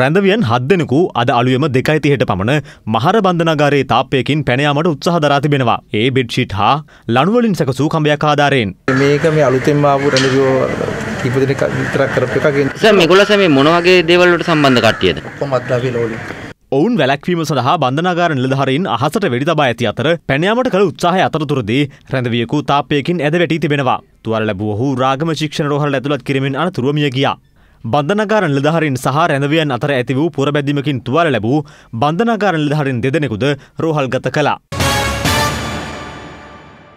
රැඳවියන් හද්දෙනකු අද අලුයම දෙකයිතිහට පමණ මහර බන්ධනගාරේ තාපයකින් පැනයාමට උත්සහ දරා තිබෙනවා ඒ බෙඩ්ෂිට් හා ලනුවලින් සැකසූ කම්ඹයක් ආධාරයෙන් මේක මේ අලුතෙන් ආපු රැඳවියෝ කිපදෙනෙක් විතරක් කරපු එකකින් සර් මේගොල්ලෝ සමේ මොන වගේ දේවල් වලට සම්බන්ධ කට්ටියද කොහොමද අපි ලෝලි ඔවුන් වැලැක්වීම සඳහා බන්ධනාගාර නිලධහරින් අහසට වෙඩි තබා ඇති අතර පැනයාමට කළ උත්සාහය අතරතුරදී රැඳවියකු තාපයකින් ඇද වැටී තිබෙනවා තුවර ලැබූහු රාගම ශික්ෂණ රෝහල් ඇතුළත් කිරීමෙන් අනතුරුවමිය ගියා බන්ධනගාර නිලධාරීන් සහ රැඳවියන් අතර ඇති වූ පුරබැදීමකින් තුවාල ලැබූ බන්ධනගාර නිලධාරීන් දෙදෙනෙකුද රෝහල්ගත කළා.